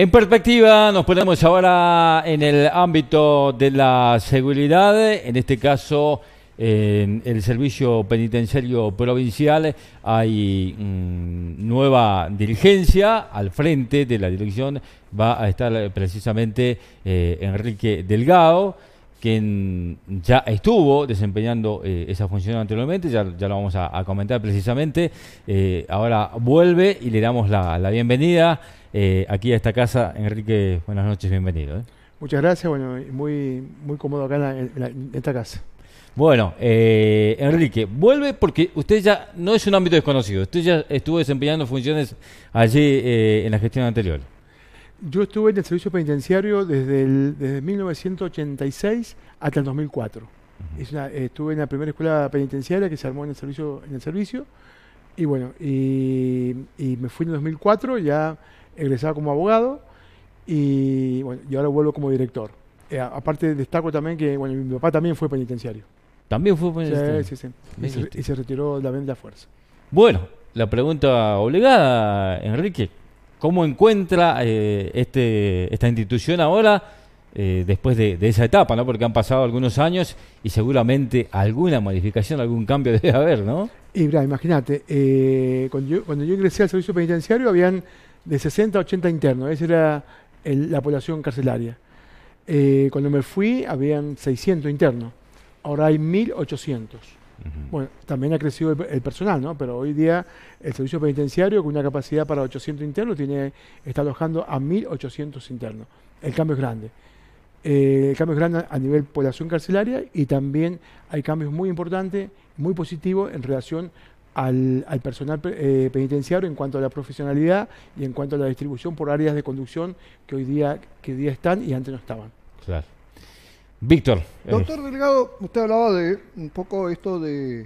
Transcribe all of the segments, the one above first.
En perspectiva, nos ponemos ahora en el ámbito de la seguridad, en este caso en el Servicio Penitenciario Provincial hay mm, nueva dirigencia al frente de la dirección, va a estar precisamente eh, Enrique Delgado quien ya estuvo desempeñando eh, esa función anteriormente, ya, ya lo vamos a, comentar precisamente. Eh, ahora vuelve y le damos la, bienvenida eh, aquí a esta casa. Enrique, buenas noches, bienvenido. Muchas gracias, bueno, muy, muy cómodo acá en esta casa. Bueno, Enrique, vuelve porque usted ya no es un ámbito desconocido, usted ya estuvo desempeñando funciones allí en la gestión anterior. Yo estuve en el servicio penitenciario desde, el, desde 1986 hasta el 2004. estuve en la primera escuela penitenciaria que se armó en el servicio. En el servicio y bueno, y, me fui en el 2004, ya egresaba como abogado y bueno, y ahora vuelvo como director. Eh, aparte destaco también que bueno, mi papá también fue penitenciario. También fue penitenciario. Sí, sí, sí. Y se, retiró también retiró de la fuerza. Bueno, la pregunta obligada, Enrique. ¿Cómo encuentra eh, este, esta institución ahora eh, después de, esa etapa? ¿no? Porque han pasado algunos años y seguramente alguna modificación, algún cambio debe haber, ¿no? imagínate, eh, cuando, yo, ingresé al servicio penitenciario habían de 60 a 80 internos, esa era la población carcelaria. cuando me fui habían 600 internos, ahora hay 1800. Bueno, también ha crecido el, personal, ¿no? Pero hoy día el servicio penitenciario, con una capacidad para 800 internos, tiene, está alojando a 1.800 internos. El cambio es grande. Eh, el cambio es grande a nivel población carcelaria y también hay cambios muy importantes, muy positivos en relación al, personal eh, penitenciario en cuanto a la profesionalidad y en cuanto a la distribución por áreas de conducción que hoy día, que día están y antes no estaban. Claro. Víctor. Eh. Doctor Delgado, usted hablaba de un poco esto eh,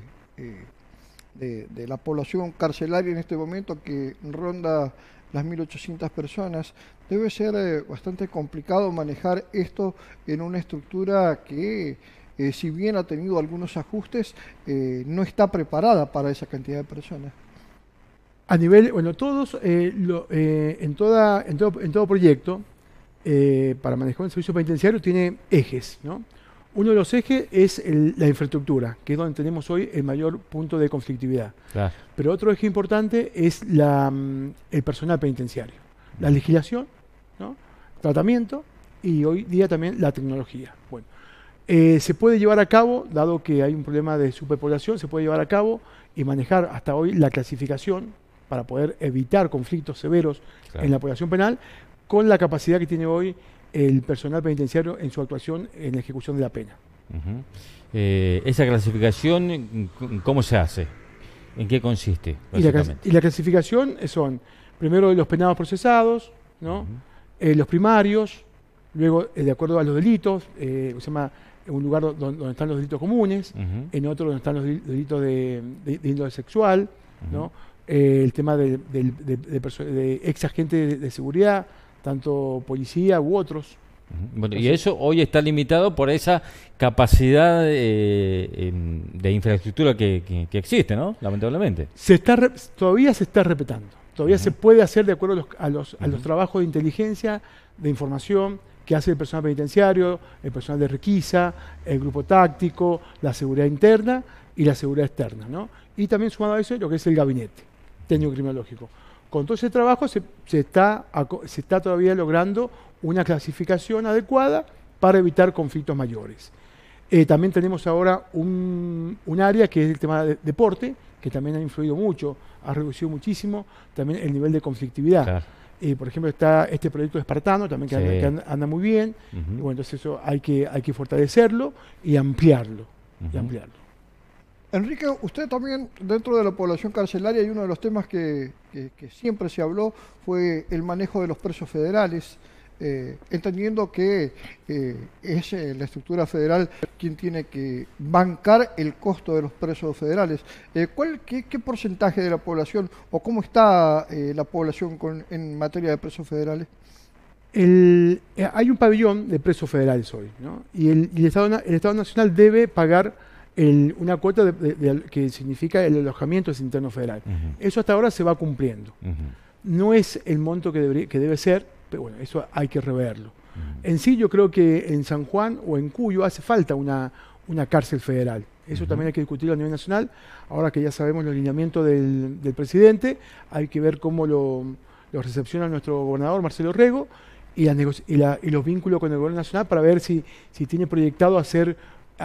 de, de, la población carcelaria en este momento que ronda las 1.800 personas. Debe ser eh, bastante complicado manejar esto en una estructura que, si bien ha tenido algunos ajustes, no está preparada para esa cantidad de personas. A nivel, bueno, todos, en, toda, en, todo, en todo proyecto, eh, para manejar el servicio penitenciario tiene ejes. Uno de los ejes es la infraestructura, que es donde tenemos hoy el mayor punto de conflictividad. Pero otro eje importante es mm, el personal penitenciario, la legislación, tratamiento y hoy día también la tecnología. Bueno, eh, se puede llevar a cabo, dado que hay un problema de superpoblación, se puede llevar a cabo y manejar hasta hoy la clasificación para poder evitar conflictos severos en la población penal, con la capacidad que tiene hoy el personal penitenciario en su actuación en la ejecución de la pena. Eh, ¿Esa clasificación cómo se hace? ¿En qué consiste? Y la, clasificación son, primero, los penados procesados, ¿no? Eh, los primarios, luego, eh, de acuerdo a los delitos, se llama un lugar donde, están los delitos comunes, en otro donde están los delitos de, índole sexual, el tema de, de ex agente de seguridad, tanto policía u otros. Bueno, y eso hoy está limitado por esa capacidad eh, em, de infraestructura que, existe, ¿no? Lamentablemente. Se está todavía se está respetando. Todavía se puede hacer de acuerdo a los, a los, trabajos de inteligencia, de información, que hace el personal penitenciario, el personal de requisa, el grupo táctico, la seguridad interna y la seguridad externa, ¿no? Y también sumado a eso lo que es el gabinete técnico criminológico. Con todo ese trabajo se, está, se está todavía logrando una clasificación adecuada para evitar conflictos mayores. Eh, también tenemos ahora un, área que es el tema de deporte, que también ha influido mucho, ha reducido muchísimo también el nivel de conflictividad. Eh, por ejemplo, está este proyecto espartano, también que, anda, muy bien. entonces eso hay que, hay que fortalecerlo y ampliarlo. y ampliarlo. Enrique, usted también, dentro de la población carcelaria, y uno de los temas que, siempre se habló fue el manejo de los presos federales, eh, entendiendo que eh, es eh, la estructura federal quien tiene que bancar el costo de los presos federales. ¿cuál, qué, porcentaje de la población o cómo está la población en materia de presos federales? hay un pabellón de presos federales hoy, y, el Estado Nacional debe pagar una cuota que significa el alojamiento es interno federal. Eso hasta ahora se va cumpliendo. No es el monto que, debe ser, pero bueno, eso hay que reverlo. En sí yo creo que en San Juan o en Cuyo hace falta una, una cárcel federal. Eso también hay que discutirlo a nivel nacional. Ahora que ya sabemos los lineamientos del, presidente, hay que ver cómo lo, lo recepciona nuestro gobernador Marcelo Rego y, y, los vínculos con el gobierno nacional para ver si, si tiene proyectado hacer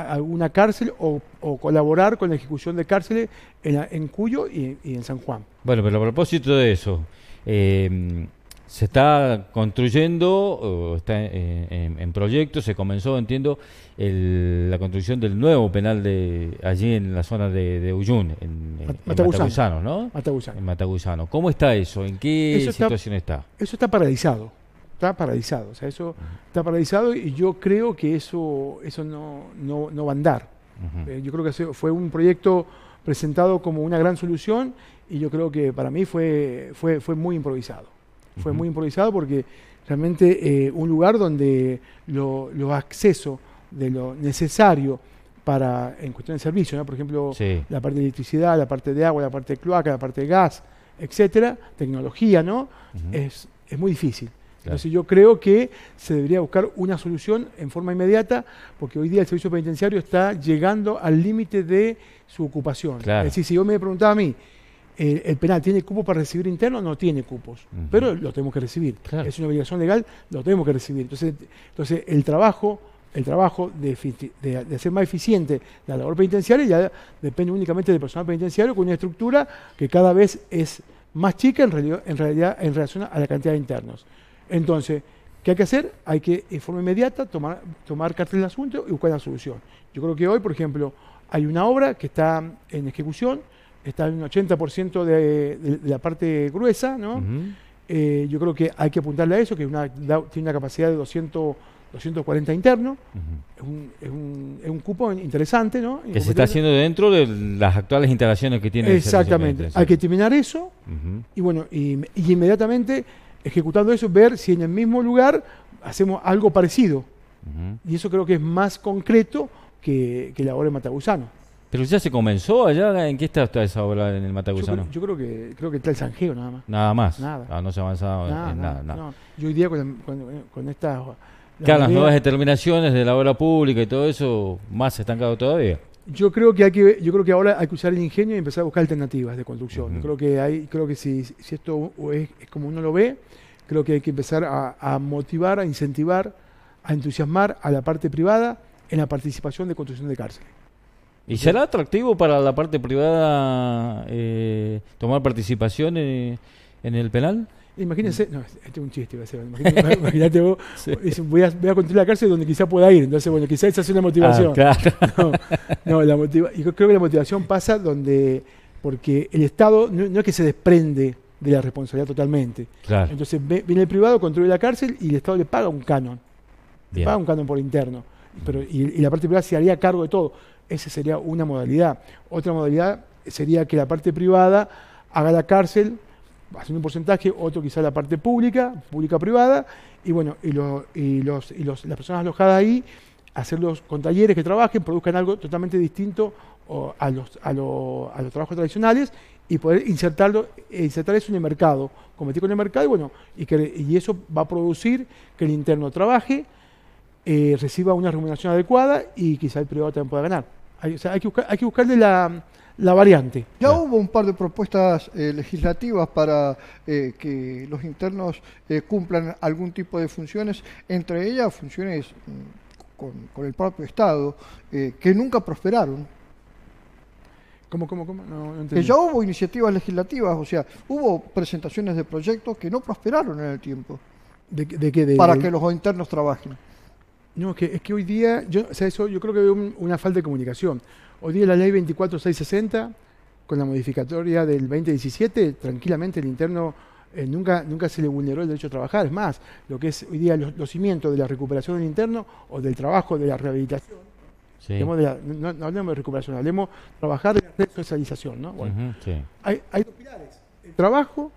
alguna cárcel o, colaborar con la ejecución de cárceles en, en Cuyo y, en San Juan. Bueno, pero a propósito de eso, em, se está construyendo, está en, en, proyecto, se comenzó, entiendo, la construcción del nuevo penal de allí en la zona de, de Uyun, en, Mataguzano, ¿no? En ¿Cómo está eso? ¿En qué situación está? Eso está paralizado está paralizado. O sea, eso está paralizado y yo creo que eso, eso no, va a andar. Eh, yo creo que fue un proyecto presentado como una gran solución y yo creo que para mí fue, fue, fue muy improvisado. Fue muy improvisado porque realmente eh, un lugar donde los lo accesos de lo necesario para, en cuestión de servicio, por ejemplo, la parte de electricidad, la parte de agua, la parte de cloaca, la parte de gas, etcétera, tecnología, ¿no? es, es muy difícil. Entonces yo creo que se debería buscar una solución en forma inmediata, porque hoy día el servicio penitenciario está llegando al límite de su ocupación. Es decir, si yo me preguntaba a mí, eh, ¿el, penal tiene cupos para recibir internos? No tiene cupos, pero lo tenemos que recibir. Es una obligación legal, lo tenemos que recibir. Entonces, entonces el trabajo el trabajo de, hacer más eficiente la labor penitenciaria ya depende únicamente del personal penitenciario con una estructura que cada vez es más chica en, realidad, en relación a la cantidad de internos. Entonces, ¿qué hay que hacer? Hay que, en forma inmediata, tomar, tomar cartel del asunto y buscar la solución. Yo creo que hoy, por ejemplo, hay una obra que está en ejecución, está en un 80% de, la parte gruesa, ¿no? Eh, yo creo que hay que apuntarle a eso, que tiene una capacidad de 200, 240 internos, es, un, es, un, es, un, cupo interesante, ¿no? Que se está haciendo dentro de las actuales instalaciones que tiene. Exactamente, hay que terminar eso y bueno, y inmediatamente ejecutando eso, ver si en el mismo lugar hacemos algo parecido. Y eso creo que es más concreto que, la obra de Matagusano. Pero ya se comenzó allá, ¿en qué está, esa obra en el Matagusano? Yo, creo que creo que está el Sanjeo, nada más. Nada más. Nada. Ah, no se ha avanzado en nada. Yo hoy día con, con, estas... claro, las nuevas determinaciones de la obra pública y todo eso, más estancado todavía. Yo creo que hay que, yo creo que ahora hay que usar el ingenio y empezar a buscar alternativas de construcción. Creo que hay, creo que si, si esto es, como uno lo ve, creo que hay que empezar a, motivar, a incentivar, a entusiasmar a la parte privada en la participación de construcción de cárceles. ¿Y será atractivo para la parte privada eh, tomar participación eh, en, el penal? Imagínense, mm. no, este es un chiste, imagínate vos, voy, a, voy, a, construir la cárcel donde quizá pueda ir, entonces bueno, quizá esa sea una motivación. Ah, claro. No, la motiva, y creo que la motivación pasa donde, porque el Estado no es que se desprende de la responsabilidad totalmente. Entonces viene el privado, construye la cárcel y el Estado le paga un canon. Le paga un canon por interno. Pero, y, la parte privada se haría cargo de todo. Esa sería una modalidad. Otra modalidad sería que la parte privada haga la cárcel, haciendo un porcentaje, otro quizá la parte pública, pública-privada, y bueno, y, y, los, y los, las personas alojadas ahí, hacerlos con talleres que trabajen, produzcan algo totalmente distinto a, los, a, a los trabajos tradicionales y poder insertarlo, eh, insertar eso en el mercado, competir con el mercado y bueno, y, que, y eso va a producir que el interno trabaje, eh, reciba una remuneración adecuada y quizá el privado también pueda ganar. Hay, que, buscarle la, variante. Ya hubo un par de propuestas eh, legislativas para que los internos cumplan algún tipo de funciones, entre ellas funciones mm, con, con el propio Estado, que nunca prosperaron. ¿Cómo, cómo, cómo? que ya hubo iniciativas legislativas, o sea, hubo presentaciones de proyectos que no prosperaron en el tiempo. ¿De, qué? para que los internos trabajen. No, es que, hoy día, yo, o eso, yo creo que veo una falta de comunicación. Hoy día la ley 24660, con la modificatoria del 2017, tranquilamente el interno eh, nunca, nunca se le vulneró el derecho a trabajar. Es más, lo que es hoy día los cimientos de la recuperación del interno o del trabajo, de la rehabilitación, no, hablemos de recuperación, hablemos de trabajar de la hay, dos pilares, el trabajo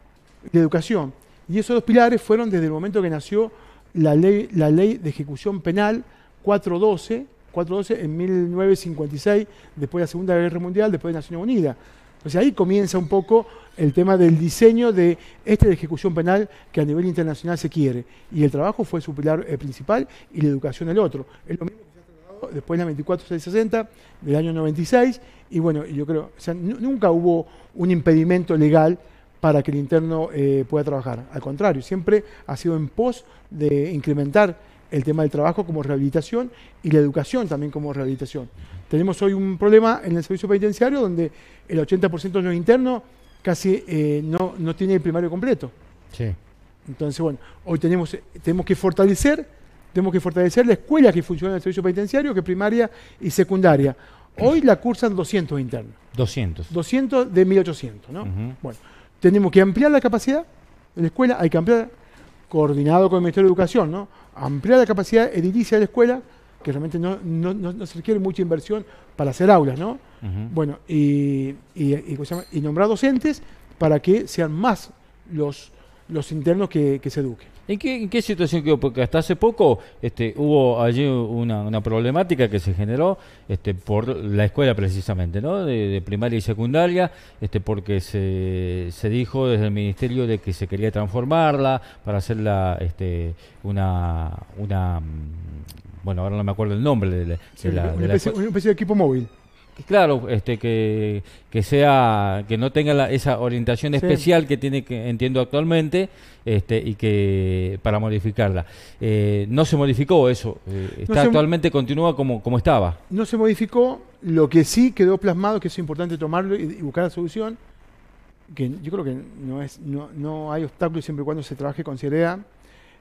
y la educación. Y esos dos pilares fueron desde el momento que nació la ley, la ley de ejecución penal 412, 412 en 1956, después de la Segunda Guerra Mundial, después de Naciones Unidas. Entonces ahí comienza un poco el tema del diseño de esta ejecución penal que a nivel internacional se quiere. Y el trabajo fue su pilar eh, principal y la educación el otro. Es lo mismo después la 24660 del año 96, y bueno, yo creo, nunca hubo un impedimento legal para que el interno eh, pueda trabajar. Al contrario, siempre ha sido en pos de incrementar el tema del trabajo como rehabilitación y la educación también como rehabilitación. Tenemos hoy un problema en el servicio penitenciario donde el 80% de los internos casi eh, no, no tiene el primario completo. Entonces, bueno, hoy tenemos, tenemos que fortalecer tenemos que fortalecer la escuela que funciona en el servicio penitenciario, que es primaria y secundaria. Hoy la cursan 200 internos. 200. 200 de 1800, ¿no? Bueno, tenemos que ampliar la capacidad de la escuela, hay que ampliar, coordinado con el Ministerio de Educación, ¿no? Ampliar la capacidad edilicia de la escuela, que realmente no, no, se requiere mucha inversión para hacer aulas, ¿no? Bueno, y, y, nombrar docentes para que sean más los, los internos que se eduquen. ¿En qué, situación quedó? Porque hasta hace poco este, hubo allí una, problemática que se generó este, por la escuela precisamente, ¿no? De, primaria y secundaria, este, porque se, dijo desde el ministerio de que se quería transformarla para hacerla este, una, una mm, bueno, ahora no me acuerdo el nombre de la... especie de equipo móvil claro, este, que, sea, que no tenga esa orientación especial que tiene, que entiendo actualmente, este, y que para modificarla. Eh, no se modificó eso, eh, está actualmente continúa como, como estaba. No se modificó, lo que sí quedó plasmado, que es importante tomarlo y, buscar la solución, que yo creo que no, es, no, no hay obstáculos siempre y cuando se trabaje con seriedad,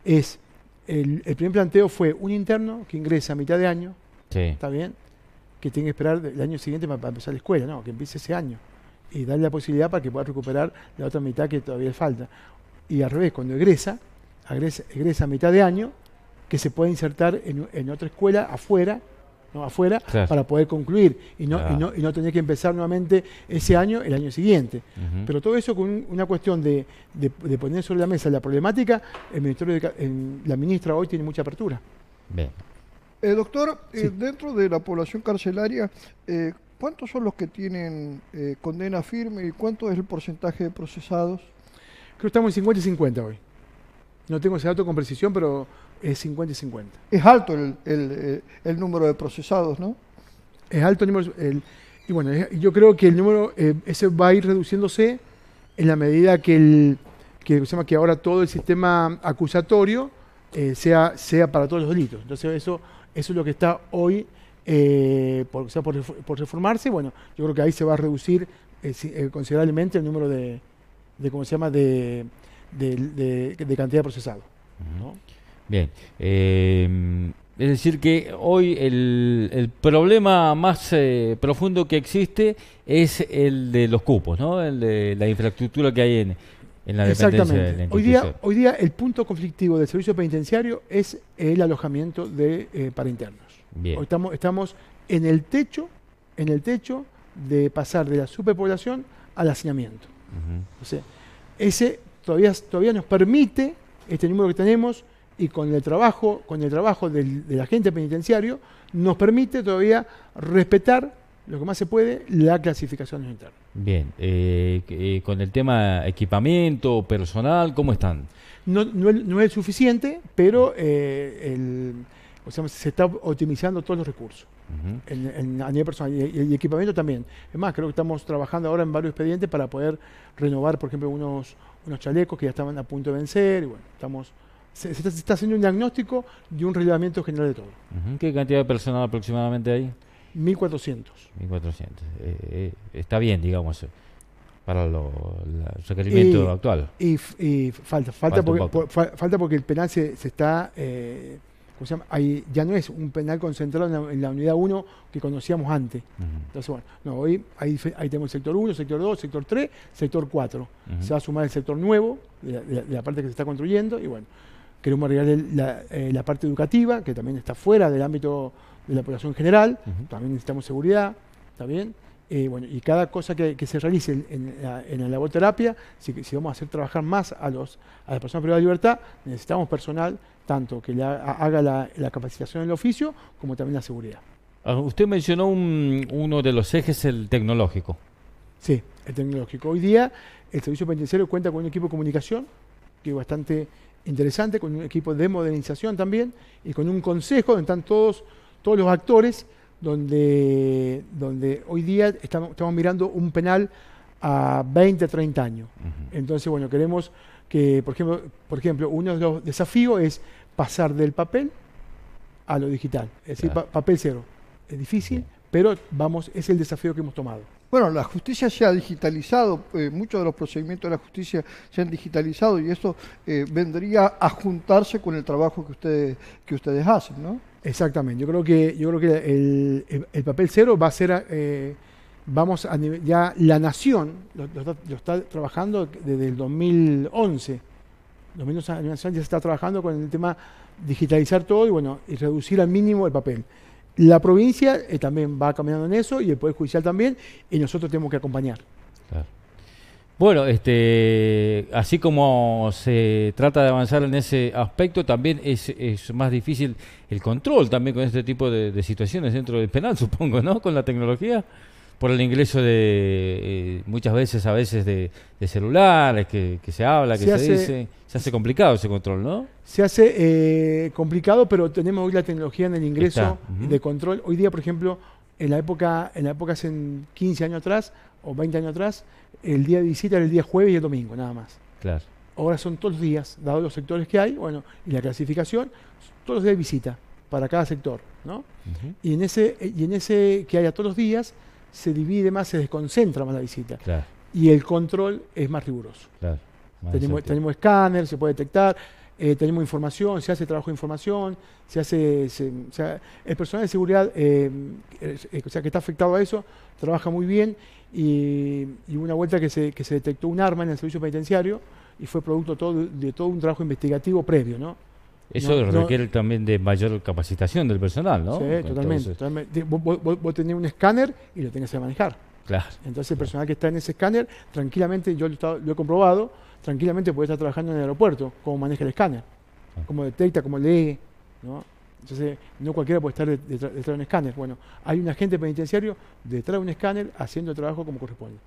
es el, primer planteo fue un interno que ingresa a mitad de año, ¿está bien? que tiene que esperar el año siguiente para, empezar la escuela, no, que empiece ese año y darle la posibilidad para que pueda recuperar la otra mitad que todavía le falta. Y al revés, cuando egresa, egresa, a mitad de año, que se pueda insertar en, otra escuela afuera, no afuera, para poder concluir y no, no, tener que empezar nuevamente ese año, el año siguiente. Pero todo eso con una cuestión de, poner sobre la mesa la problemática, el ministerio de, la ministra hoy tiene mucha apertura. Bien. Eh, doctor, eh, dentro de la población carcelaria, eh, ¿cuántos son los que tienen condena firme y cuánto es el porcentaje de procesados? Creo que estamos en 50 y 50 hoy. No tengo ese dato con precisión, pero es 50 y 50. Es alto el, el, número de procesados, ¿no? Es alto el número. y bueno, yo creo que el número ese va a ir reduciéndose en la medida que el que, se que ahora todo el sistema acusatorio sea, sea para todos los delitos. Entonces eso eso es lo que está hoy, eh, por, sea, reformarse. Bueno, yo creo que ahí se va a reducir eh, eh, considerablemente el número de, de ¿cómo se llama?, de, cantidad de procesado. Bien. Em, es decir, que hoy el, el problema más profundo que existe es el de los cupos, ¿no? El de la infraestructura que hay en, Exactamente. hoy, día, hoy día el punto conflictivo del servicio penitenciario es el alojamiento de, eh, para internos. estamos, estamos en el techo, en el techo de pasar de la superpoblación al hacinamiento. ese todavía, todavía nos permite este número que tenemos y con el trabajo, con el trabajo del, agente penitenciario, nos permite todavía respetar lo que más se puede la clasificación internos. Bien, eh, eh, con el tema equipamiento, personal, ¿cómo están? No, no, es suficiente, pero eh, o sea, se está optimizando todos los recursos. en, a personal y, equipamiento también. Es más, creo que estamos trabajando ahora en varios expedientes para poder renovar, por ejemplo, unos, unos chalecos que ya estaban a punto de vencer. Y bueno, estamos, se, está, haciendo un diagnóstico y un relevamiento general de todo. ¿Qué cantidad de personal aproximadamente hay? 1400. 1400. Eh, eh, está bien, digamos, eh, para lo, el requerimiento actual. Y, falta, falta, porque, el penal se, está. ya no es un penal concentrado en la, unidad 1 que conocíamos antes. Entonces, bueno, no, hoy ahí, tenemos el sector 1, sector 2, sector 3, sector 4. Se va a sumar el sector nuevo, de la, parte que se está construyendo, y bueno queremos arreglar la, parte educativa, que también está fuera del ámbito de la población general, también necesitamos seguridad, ¿está bien? Eh, bueno, y cada cosa que, se realice en, en, la, en, la, si, vamos a hacer trabajar más a, los, a las personas privadas de libertad, necesitamos personal tanto que le haga, la, capacitación en el oficio como también la seguridad. Ah, usted mencionó uno de los ejes, el tecnológico. Sí, el tecnológico. Hoy día el servicio penitenciario cuenta con un equipo de comunicación que es bastante interesante, con un equipo de modernización también y con un consejo donde están todos todos los actores, donde, donde hoy día estamos, estamos mirando un penal a 20, 30 años. Entonces, bueno, queremos que, por ejemplo, por ejemplo, uno de los desafíos es pasar del papel a lo digital, es decir, papel cero. Es difícil, pero vamos, es el desafío que hemos tomado. Bueno, la justicia se ha digitalizado, eh, muchos de los procedimientos de la justicia se han digitalizado y esto eh, vendría a juntarse con el trabajo que ustedes, que ustedes hacen, ¿no? Exactamente, yo creo que, yo creo que el, papel cero va a ser, eh, vamos a nivel, ya la nación lo, está, trabajando desde el 2011, Nación ya está trabajando con el tema digitalizar todo y bueno, y reducir al mínimo el papel. La provincia eh, también va caminando en eso y el Poder Judicial también, y nosotros tenemos que acompañar. Claro. Bueno, este, así como se trata de avanzar en ese aspecto, también es, más difícil el control también con este tipo de, situaciones dentro del penal, supongo, ¿no? Con la tecnología, por el ingreso de eh, muchas veces, a veces de, celulares, que, se habla, que se, dice, se hace complicado ese control, ¿no? Se hace eh, complicado, pero tenemos hoy la tecnología en el ingreso de control. Hoy día, por ejemplo, en la época, en la época hace 15 años atrás o 20 años atrás, el día de visita era el día jueves y el domingo, nada más. Claro. Ahora son todos los días, dado los sectores que hay, bueno, y la clasificación, todos los días de visita para cada sector, ¿no? Y en ese, y en ese que haya todos los días, se divide más, se desconcentra más la visita. Claro. Y el control es más riguroso. Claro. tenemos, tenemos escáner, se puede detectar, eh, tenemos información, se hace trabajo de información, se hace, o sea, el personal de seguridad, eh, eh, o sea, que está afectado a eso, trabaja muy bien y, y una vuelta que se, detectó un arma en el servicio penitenciario y fue producto todo, de todo un trabajo investigativo previo, ¿no? Eso requiere también de mayor capacitación del personal, ¿no? Sí, totalmente. Vos, tenés un escáner y lo tenés que manejar. Claro. Entonces el personal que está en ese escáner, tranquilamente, yo lo, he comprobado, tranquilamente puede estar trabajando en el aeropuerto, cómo maneja el escáner, ah. cómo detecta, cómo lee, ¿no? Entonces, no cualquiera puede estar detrás, de un escáner. Bueno, hay un agente penitenciario detrás de un escáner haciendo el trabajo como corresponde.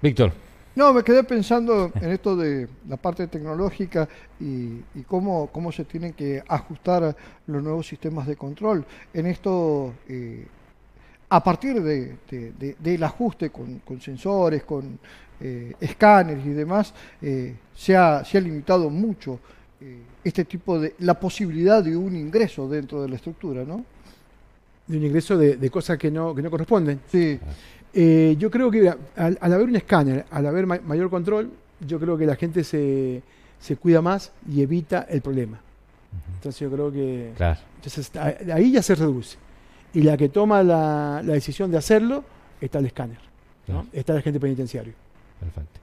Víctor. No, me quedé pensando en esto de la parte tecnológica y, cómo, cómo se tienen que ajustar los nuevos sistemas de control. En esto, eh, a partir de, del ajuste con, sensores, con eh, escáneres y demás, eh, se, ha, se ha limitado mucho eh, este tipo de la posibilidad de un ingreso dentro de la estructura, ¿no? De un ingreso de, cosas que no, que no corresponden. Sí. Eh, yo creo que al, haber un escáner, al haber mayor control, yo creo que la gente se, se cuida más y evita el problema. Entonces yo creo que claro. entonces, ahí ya se reduce. Y la que toma la, la decisión de hacerlo está el escáner, ¿no? está la gente penitenciario. Perfecto.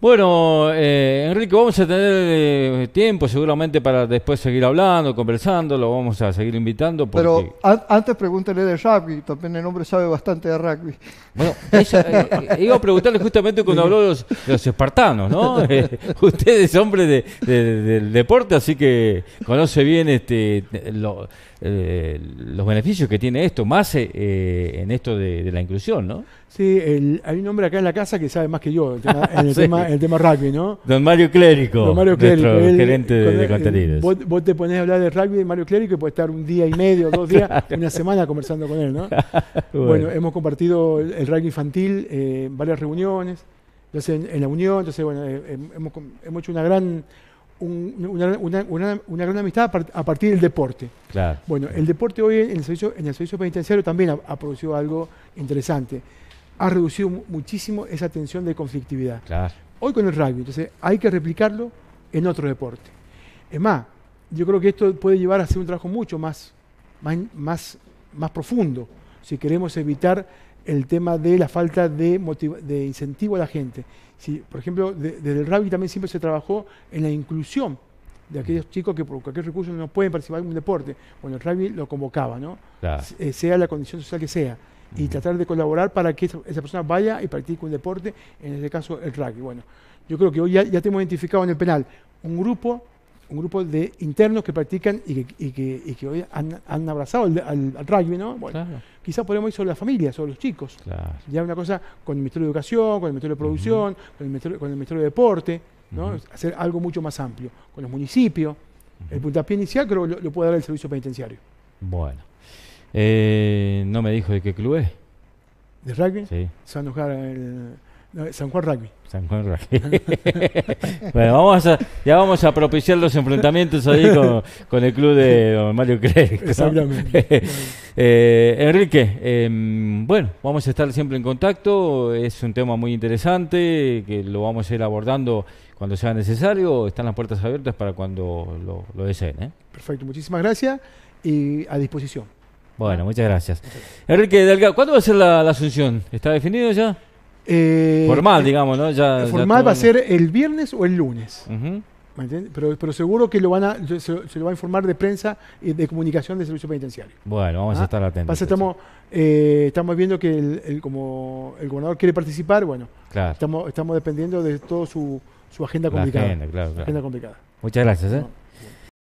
Bueno, eh, Enrique, vamos a tener eh, tiempo seguramente para después seguir hablando, conversando, lo vamos a seguir invitando. Pero antes pregúntele de rugby, también el hombre sabe bastante de rugby. Bueno, eh, eh, iba a preguntarle justamente cuando habló de los, espartanos, ¿no? usted es hombre del deporte, así que conoce bien este lo, eh, los beneficios que tiene esto, más eh, eh, en esto de, la inclusión, ¿no? Sí, hay un hombre acá en la casa que sabe más que yo en el tema, el tema, rugby, ¿no? Don Mario Clérico, Don Mario Clérico nuestro gerente de, contenidos. Vos, te ponés a hablar de rugby de Mario Clérico y puedes estar un día y medio, dos días, una semana conversando con él, ¿no? bueno. hemos compartido el, rugby infantil en varias reuniones, entonces en, la Unión, entonces bueno, hemos, hemos hecho una gran una, gran amistad a partir del deporte. Bueno, el deporte hoy en el servicio, en el servicio penitenciario también ha, producido algo interesante. Ha reducido muchísimo esa tensión de conflictividad. Hoy con el rugby, entonces hay que replicarlo en otro deporte. Es más, yo creo que esto puede llevar a hacer un trabajo mucho más, más, más profundo si queremos evitar el tema de la falta de, de incentivo a la gente. Si, por ejemplo, desde el rugby también siempre se trabajó en la inclusión de aquellos chicos que por cualquier recurso no pueden participar en un deporte. Bueno, el rugby lo convocaba, ¿no? Eh, sea la condición social que sea. Y tratar de colaborar para que esa, persona vaya y practique un deporte, en este caso el rugby. Bueno, yo creo que hoy ya, ya tenemos identificado en el penal un grupo un grupo de internos que practican y que, hoy han, abrazado al, rugby, ¿no? Bueno, quizás podemos ir sobre las familias, sobre los chicos. Claro. Ya una cosa con el Ministerio de Educación, con el Ministerio de Producción, con, el Ministerio, de Deporte, ¿no? Hacer algo mucho más amplio, con los municipios. El puntapié inicial creo lo, lo puede dar el servicio penitenciario. Bueno. Eh, no me dijo de qué club es. ¿De rugby? Sí. Se el San Juan Rugby. San Juan Rugby. bueno, vamos ya vamos a propiciar los enfrentamientos ahí con, el club de Mario Craig. Eh, Enrique, em, bueno, vamos a estar siempre en contacto. Es un tema muy interesante que lo vamos a ir abordando cuando sea necesario. Están las puertas abiertas para cuando lo, deseen. ¿eh? Perfecto, muchísimas gracias y a disposición. Bueno, ¿Ah? muchas gracias. Enrique Delgado, ¿cuándo va a ser la asunción? ¿Está definido ya? Eh, formal, eh, digamos, ¿no? Ya, formal va a ser el viernes o el lunes. Pero, pero, seguro que lo van a, se, lo va a informar de prensa y de comunicación de servicio penitenciario. Bueno, vamos a ah, estar atentos. estamos, eh, estamos viendo que el, como el gobernador quiere participar, bueno, estamos, estamos dependiendo de toda su, su agenda complicada. Muchas gracias.